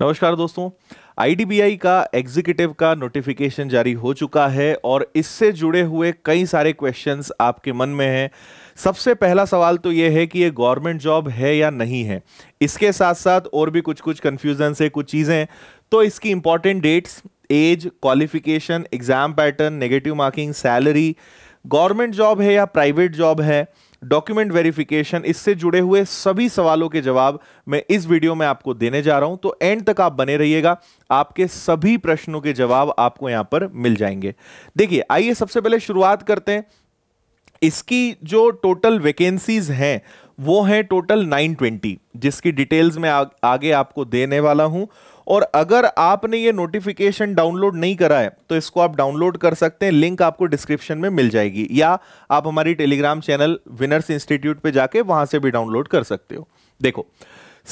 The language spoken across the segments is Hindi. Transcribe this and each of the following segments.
नमस्कार दोस्तों आईडीबीआई का एग्जीक्यूटिव का नोटिफिकेशन जारी हो चुका है और इससे जुड़े हुए कई सारे क्वेश्चंस आपके मन में हैं सबसे पहला सवाल तो ये है कि ये गवर्नमेंट जॉब है या नहीं है इसके साथ साथ और भी कुछ कुछ कन्फ्यूजन से कुछ चीज़ें तो इसकी important dates age qualification exam pattern negative marking salary government job है या प्राइवेट जॉब है डॉक्यूमेंट वेरिफिकेशन इससे जुड़े हुए सभी सवालों के जवाब मैं इस वीडियो में आपको देने जा रहा हूं तो एंड तक आप बने रहिएगा आपके सभी प्रश्नों के जवाब आपको यहां पर मिल जाएंगे देखिए आइए सबसे पहले शुरुआत करते हैं इसकी जो टोटल वैकेंसीज हैं वो हैं टोटल 920 जिसकी डिटेल्स मैं आगे आपको देने वाला हूं और अगर आपने ये नोटिफिकेशन डाउनलोड नहीं करा है तो इसको आप डाउनलोड कर सकते हैं लिंक आपको डिस्क्रिप्शन में मिल जाएगी या आप हमारी टेलीग्राम चैनल विनर्स इंस्टीट्यूट पे जाके वहां से भी डाउनलोड कर सकते हो देखो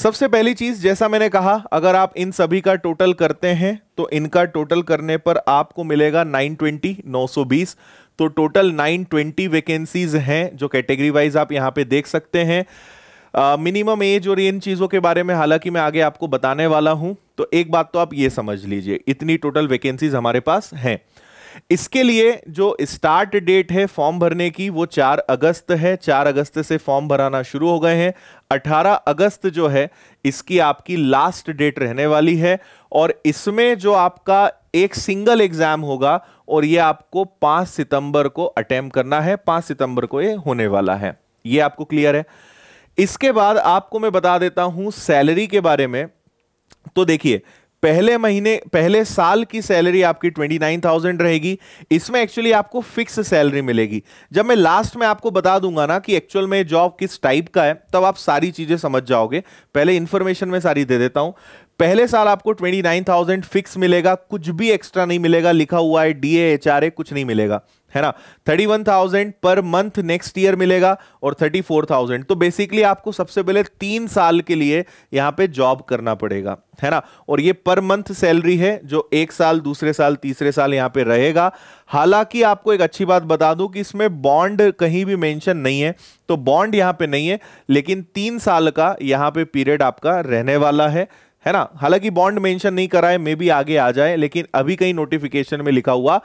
सबसे पहली चीज जैसा मैंने कहा अगर आप इन सभी का टोटल करते हैं तो इनका टोटल करने पर आपको मिलेगा 920 920 तो टोटल 920 वैकेंसीज हैं जो कैटेगरी वाइज आप यहां पे देख सकते हैं मिनिमम एज और इन चीज़ों के बारे में हालांकि मैं आगे आपको बताने वाला हूं तो एक बात तो आप ये समझ लीजिए इतनी टोटल वैकेंसीज हमारे पास हैं इसके लिए जो स्टार्ट डेट है फॉर्म भरने की वो 4 अगस्त है 4 अगस्त से फॉर्म भराना शुरू हो गए हैं 18 अगस्त जो है इसकी आपकी लास्ट डेट रहने वाली है और इसमें जो आपका एक सिंगल एग्जाम होगा और ये आपको 5 सितंबर को अटेम्प करना है 5 सितंबर को ये होने वाला है ये आपको क्लियर है इसके बाद आपको मैं बता देता हूं सैलरी के बारे में तो देखिए पहले महीने पहले साल की सैलरी आपकी ट्वेंटी नाइन थाउजेंड रहेगी इसमें एक्चुअली आपको फिक्स सैलरी मिलेगी जब मैं लास्ट में आपको बता दूंगा ना कि एक्चुअल में जॉब किस टाइप का है तब आप सारी चीज़ें समझ जाओगे पहले इंफॉर्मेशन में सारी दे देता हूं पहले साल आपको ट्वेंटी नाइन थाउजेंड फिक्स मिलेगा कुछ भी एक्स्ट्रा नहीं मिलेगा लिखा हुआ है डी एच आर ए कुछ नहीं मिलेगा है ना thirty one thousand per month next year मिलेगा और थर्टी फोर थाउजेंड तो बेसिकली आपको सबसे पहले तीन साल के लिए यहां पे जॉब करना पड़ेगा है ना और ये पर मंथ सैलरी है जो एक साल दूसरे साल तीसरे साल यहां पे रहेगा हालांकि आपको एक अच्छी बात बता दूं कि इसमें बॉन्ड कहीं भी मेंशन नहीं है तो बॉन्ड यहां पर नहीं है लेकिन तीन साल का यहां पर पीरियड आपका रहने वाला है है ना हालांकि बॉन्ड मेंशन नहीं करा है मे भी आगे आ जाए लेकिन अभी कहीं नोटिफिकेशन में लिखा हुआ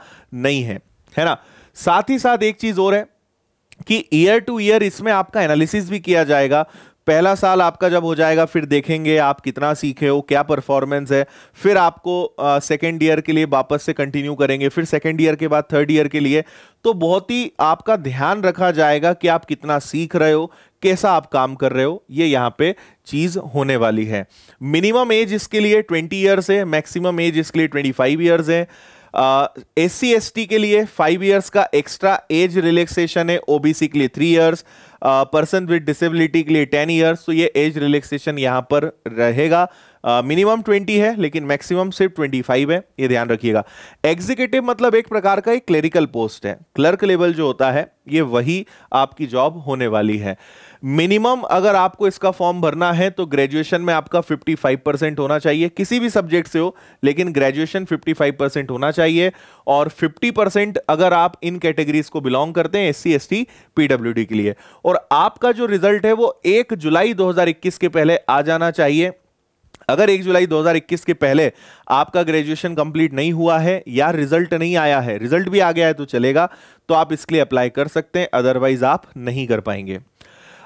नहीं है है ना साथ ही साथ एक चीज और है कि ईयर टू ईयर इसमें आपका एनालिसिस भी किया जाएगा पहला साल आपका जब हो जाएगा फिर देखेंगे आप कितना सीखे हो क्या परफॉर्मेंस है फिर आपको सेकेंड ईयर के लिए वापस से कंटिन्यू करेंगे फिर सेकेंड ईयर के बाद थर्ड ईयर के लिए तो बहुत ही आपका ध्यान रखा जाएगा कि आप कितना सीख रहे हो कैसा आप काम कर रहे हो ये यहाँ पे चीज़ होने वाली है मिनिमम एज इसके लिए ट्वेंटी ईयर्स है मैक्सिमम एज इसके लिए ट्वेंटी फाइव है एस सी एस टी के लिए फाइव ईयर्स का एक्स्ट्रा एज रिलैक्सेशन है ओबीसी के लिए three years person with disability के लिए टेन ईयर्स तो ये एज रिलैक्सेशन यहाँ पर रहेगा मिनिमम ट्वेंटी है लेकिन मैक्सिमम सिर्फ ट्वेंटी फाइव है ये ध्यान रखिएगा एग्जीक्यूटिव मतलब एक प्रकार का एक क्लरिकल पोस्ट है क्लर्क लेवल जो होता है ये वही आपकी जॉब होने वाली है मिनिमम अगर आपको इसका फॉर्म भरना है तो ग्रेजुएशन में आपका 55 परसेंट होना चाहिए किसी भी सब्जेक्ट से हो लेकिन ग्रेजुएशन 55 परसेंट होना चाहिए और 50 परसेंट अगर आप इन कैटेगरीज को बिलोंग करते हैं एस सी एस टी के लिए और आपका जो रिजल्ट है वो एक जुलाई 2021 के पहले आ जाना चाहिए अगर 1 जुलाई 2021 के पहले आपका ग्रेजुएशन कंप्लीट नहीं हुआ है या रिजल्ट नहीं आया है रिजल्ट भी आ गया है तो चलेगा तो आप इसके लिए अप्लाई कर सकते हैं अदरवाइज आप नहीं कर पाएंगे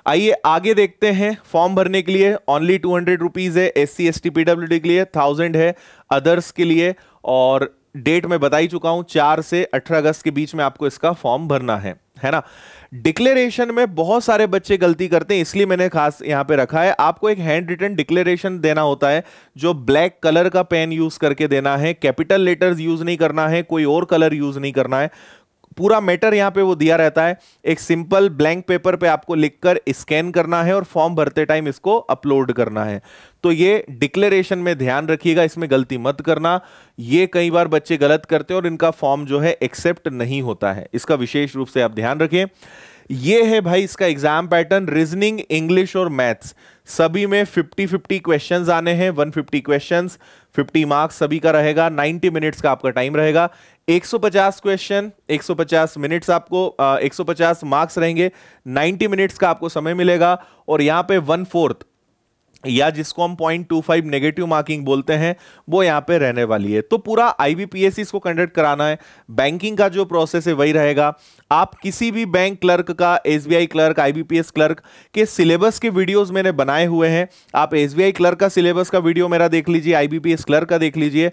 आइए आगे देखते हैं फॉर्म भरने के लिए ओनली टू हंड्रेड रुपीज़ है S C S T P W D के लिए थाउजेंड है अदर्स के लिए और डेट में बता ही चुका हूं चार से अठारह अगस्त के बीच में आपको इसका फॉर्म भरना है है ना डिक्लेरेशन में बहुत सारे बच्चे गलती करते हैं इसलिए मैंने खास यहां पे रखा है आपको एक हैंड रिटर्न डिक्लेरेशन देना होता है जो ब्लैक कलर का पेन यूज करके देना है कैपिटल लेटर्स यूज नहीं करना है कोई और कलर यूज नहीं करना है पूरा मैटर यहाँ पे वो दिया रहता है एक सिंपल ब्लैंक पेपर पे आपको लिखकर स्कैन करना है और फॉर्म भरते टाइम इसको अपलोड करना है तो ये डिक्लेरेशन में ध्यान रखिएगा इसमें गलती मत करना ये कई बार बच्चे गलत करते हैं और इनका फॉर्म जो है एक्सेप्ट नहीं होता है इसका विशेष रूप से आप ध्यान रखें ये है भाई इसका एग्जाम पैटर्न रीजनिंग इंग्लिश और मैथ्स सभी में 50 50 क्वेश्चंस आने हैं 150 क्वेश्चंस 50 मार्क्स सभी का रहेगा 90 मिनट्स का आपका टाइम रहेगा 150 क्वेश्चन 150 मिनट्स आपको आ, 150 मार्क्स रहेंगे 90 मिनट्स का आपको समय मिलेगा और यहाँ पे वन फोर्थ या जिसको हम point two five negative marking बोलते हैं वो यहाँ पे रहने वाली है तो पूरा आई बी इसको कंडक्ट कराना है बैंकिंग का जो प्रोसेस है वही रहेगा आप किसी भी बैंक क्लर्क का एस क्लर्क आई क्लर्क के सिलेबस के वीडियोस मैंने बनाए हुए हैं आप एस क्लर्क का सिलेबस का वीडियो मेरा देख लीजिए आई क्लर्क का देख लीजिए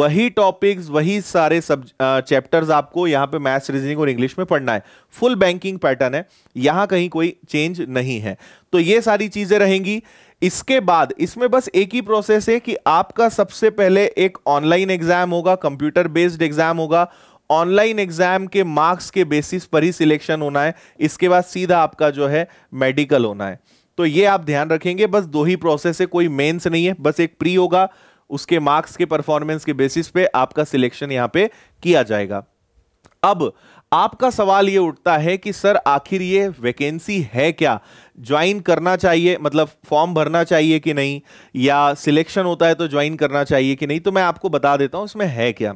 वही टॉपिक्स वही सारे सब चैप्टर्स आपको यहाँ पे मैथ्स रीजनिंग और इंग्लिश में पढ़ना है फुल बैंकिंग पैटर्न है यहाँ कहीं कोई चेंज नहीं है तो ये सारी चीज़ें रहेंगी इसके बाद इसमें बस एक ही प्रोसेस है कि आपका सबसे पहले एक ऑनलाइन एग्जाम होगा कंप्यूटर बेस्ड एग्जाम होगा ऑनलाइन एग्जाम के मार्क्स के बेसिस पर ही सिलेक्शन होना है इसके बाद सीधा आपका जो है मेडिकल होना है तो ये आप ध्यान रखेंगे बस दो ही प्रोसेस है कोई मेंस नहीं है बस एक प्री होगा उसके मार्क्स के परफॉर्मेंस के बेसिस पे आपका सिलेक्शन यहां पे किया जाएगा अब आपका सवाल ये उठता है कि सर आखिर ये वैकेंसी है क्या ज्वाइन करना चाहिए मतलब फॉर्म भरना चाहिए कि नहीं या सिलेक्शन होता है तो ज्वाइन करना चाहिए कि नहीं तो मैं आपको बता देता हूं इसमें है क्या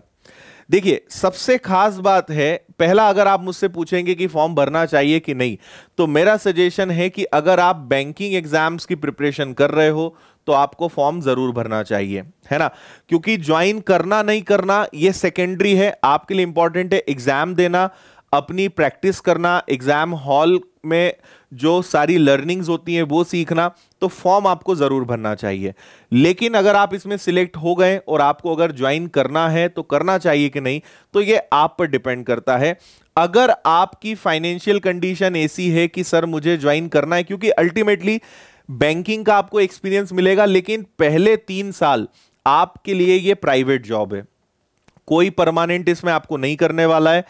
देखिए सबसे खास बात है पहला अगर आप मुझसे पूछेंगे कि फॉर्म भरना चाहिए कि नहीं तो मेरा सजेशन है कि अगर आप बैंकिंग एग्जाम्स की प्रिपरेशन कर रहे हो तो आपको फॉर्म जरूर भरना चाहिए है ना क्योंकि ज्वाइन करना नहीं करना ये सेकेंडरी है आपके लिए इंपॉर्टेंट है एग्जाम देना अपनी प्रैक्टिस करना एग्जाम हॉल में जो सारी लर्निंग्स होती हैं वो सीखना तो फॉर्म आपको ज़रूर भरना चाहिए लेकिन अगर आप इसमें सिलेक्ट हो गए और आपको अगर ज्वाइन करना है तो करना चाहिए कि नहीं तो ये आप पर डिपेंड करता है अगर आपकी फाइनेंशियल कंडीशन ऐसी है कि सर मुझे ज्वाइन करना है क्योंकि अल्टीमेटली बैंकिंग का आपको एक्सपीरियंस मिलेगा लेकिन पहले तीन साल आपके लिए ये प्राइवेट जॉब है कोई परमानेंट इसमें आपको नहीं करने वाला है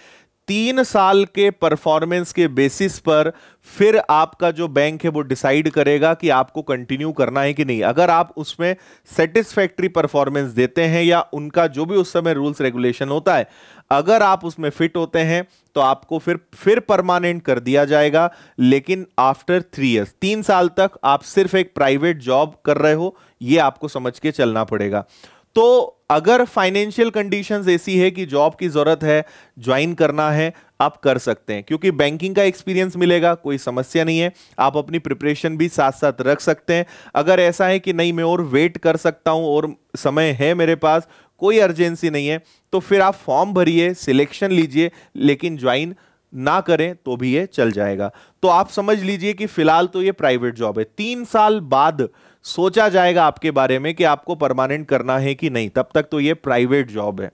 तीन साल के परफॉर्मेंस के बेसिस पर फिर आपका जो बैंक है वो डिसाइड करेगा कि आपको कंटिन्यू करना है कि नहीं अगर आप उसमें सेटिस्फैक्ट्री परफॉर्मेंस देते हैं या उनका जो भी उस समय रूल्स रेगुलेशन होता है अगर आप उसमें फिट होते हैं तो आपको फिर फिर परमानेंट कर दिया जाएगा लेकिन आफ्टर थ्री ईयर्स तीन साल तक आप सिर्फ एक प्राइवेट जॉब कर रहे हो ये आपको समझ के चलना पड़ेगा तो अगर फाइनेंशियल कंडीशंस ऐसी है कि जॉब की जरूरत है ज्वाइन करना है आप कर सकते हैं क्योंकि बैंकिंग का एक्सपीरियंस मिलेगा कोई समस्या नहीं है आप अपनी प्रिपरेशन भी साथ साथ रख सकते हैं अगर ऐसा है कि नहीं मैं और वेट कर सकता हूं और समय है मेरे पास कोई अर्जेंसी नहीं है तो फिर आप फॉर्म भरिए सिलेक्शन लीजिए लेकिन ज्वाइन ना करें तो भी ये चल जाएगा तो आप समझ लीजिए कि फिलहाल तो ये प्राइवेट जॉब है तीन साल बाद सोचा जाएगा आपके बारे में कि आपको परमानेंट करना है कि नहीं तब तक तो ये प्राइवेट जॉब है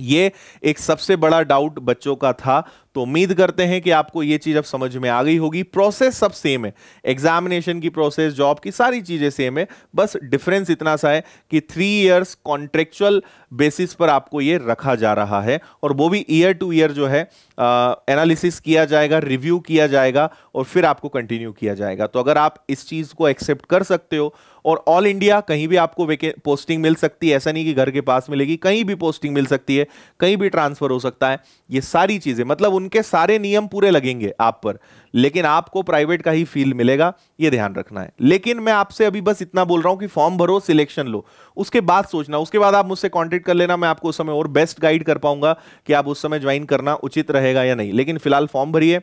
ये एक सबसे बड़ा डाउट बच्चों का था तो उम्मीद करते हैं कि आपको ये चीज़ अब समझ में आ गई होगी प्रोसेस सब सेम है एग्जामिनेशन की प्रोसेस जॉब की सारी चीज़ें सेम है बस डिफरेंस इतना सा है कि थ्री ईयर्स कॉन्ट्रेक्चुअल बेसिस पर आपको ये रखा जा रहा है और वो भी ईयर टू ईयर जो है एनालिसिस किया जाएगा रिव्यू किया जाएगा और फिर आपको कंटिन्यू किया जाएगा तो अगर आप इस चीज़ को एक्सेप्ट कर सकते हो और ऑल इंडिया कहीं भी आपको पोस्टिंग मिल सकती है ऐसा नहीं कि घर के पास मिलेगी कहीं भी पोस्टिंग मिल सकती है कहीं भी ट्रांसफर हो सकता है ये सारी चीज़ें मतलब उनके सारे नियम पूरे लगेंगे आप पर लेकिन आपको प्राइवेट का ही फील मिलेगा ये ध्यान रखना है लेकिन मैं आपसे अभी बस इतना बोल रहा हूँ कि फॉर्म भरो सिलेक्शन लो उसके बाद सोचना उसके बाद आप मुझसे कॉन्टेक्ट कर लेना मैं आपको उस समय और बेस्ट गाइड कर पाऊंगा कि आप उस समय ज्वाइन करना उचित रहेगा या नहीं लेकिन फिलहाल फॉर्म भरिए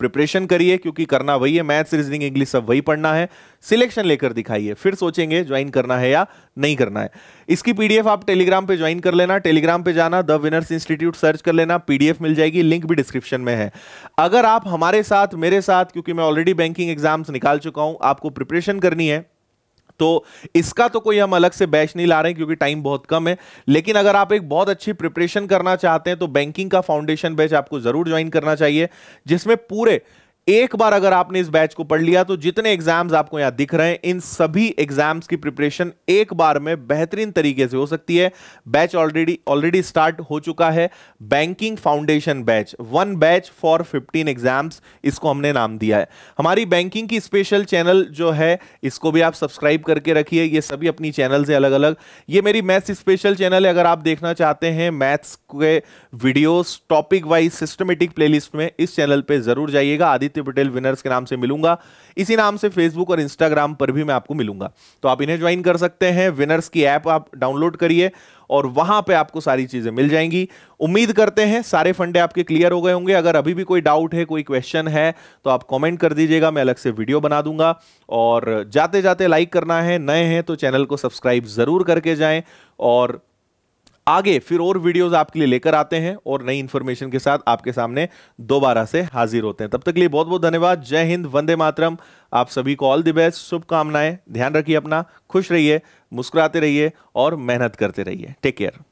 प्रिपरेशन करिए क्योंकि करना वही है मैथ्स रीजनिंग इंग्लिश सब वही पढ़ना है सिलेक्शन लेकर दिखाइए फिर सोचेंगे ज्वाइन करना है या नहीं करना है इसकी पीडीएफ आप टेलीग्राम पे ज्वाइन कर लेना टेलीग्राम पे जाना द विनर्स इंस्टीट्यूट सर्च कर लेना पीडीएफ मिल जाएगी लिंक भी डिस्क्रिप्शन में है अगर आप हमारे साथ मेरे साथ क्योंकि मैं ऑलरेडी बैंकिंग एग्जाम्स निकाल चुका हूं आपको प्रिपरेशन करनी है तो इसका तो कोई हम अलग से बैच नहीं ला रहे हैं क्योंकि टाइम बहुत कम है लेकिन अगर आप एक बहुत अच्छी प्रिपरेशन करना चाहते हैं तो बैंकिंग का फाउंडेशन बैच आपको जरूर ज्वाइन करना चाहिए जिसमें पूरे एक बार अगर आपने इस बैच को पढ़ लिया तो जितने एग्जाम्स आपको यहां दिख रहे हैं इन सभी एग्जाम्स की प्रिपरेशन एक बार में बेहतरीन तरीके से हो सकती है बैच ऑलरेडी ऑलरेडी स्टार्ट हो चुका है banking foundation batch one batch for 15 exams इसको हमने नाम दिया है हमारी बैंकिंग की स्पेशल चैनल जो है इसको भी आप सब्सक्राइब करके रखिए ये सभी अपनी चैनल से अलग अलग ये मेरी मैथ्स स्पेशल चैनल है अगर आप देखना चाहते हैं मैथ्स के video topic wise systematic playlist में इस चैनल पर जरूर जाइएगा आदि आदित्य पटेल विनर्स के नाम से मिलूंगा इसी नाम से फेसबुक और इंस्टाग्राम पर भी मैं आपको मिलूंगा तो आप इन्हें ज्वाइन कर सकते हैं विनर्स की ऐप आप डाउनलोड करिए और वहां पे आपको सारी चीजें मिल जाएंगी उम्मीद करते हैं सारे फंडे आपके क्लियर हो गए होंगे अगर अभी भी कोई डाउट है कोई क्वेश्चन है तो आप कमेंट कर दीजिएगा मैं अलग से वीडियो बना दूंगा और जाते जाते लाइक करना है नए हैं तो चैनल को सब्सक्राइब जरूर करके जाएं और आगे फिर और वीडियोस आपके लिए लेकर आते हैं और नई इन्फॉर्मेशन के साथ आपके सामने दोबारा से हाजिर होते हैं तब तक के लिए बहुत बहुत धन्यवाद जय हिंद वंदे मातरम आप सभी को ऑल द बेस्ट शुभकामनाएं ध्यान रखिए अपना खुश रहिए मुस्कुराते रहिए और मेहनत करते रहिए टेक केयर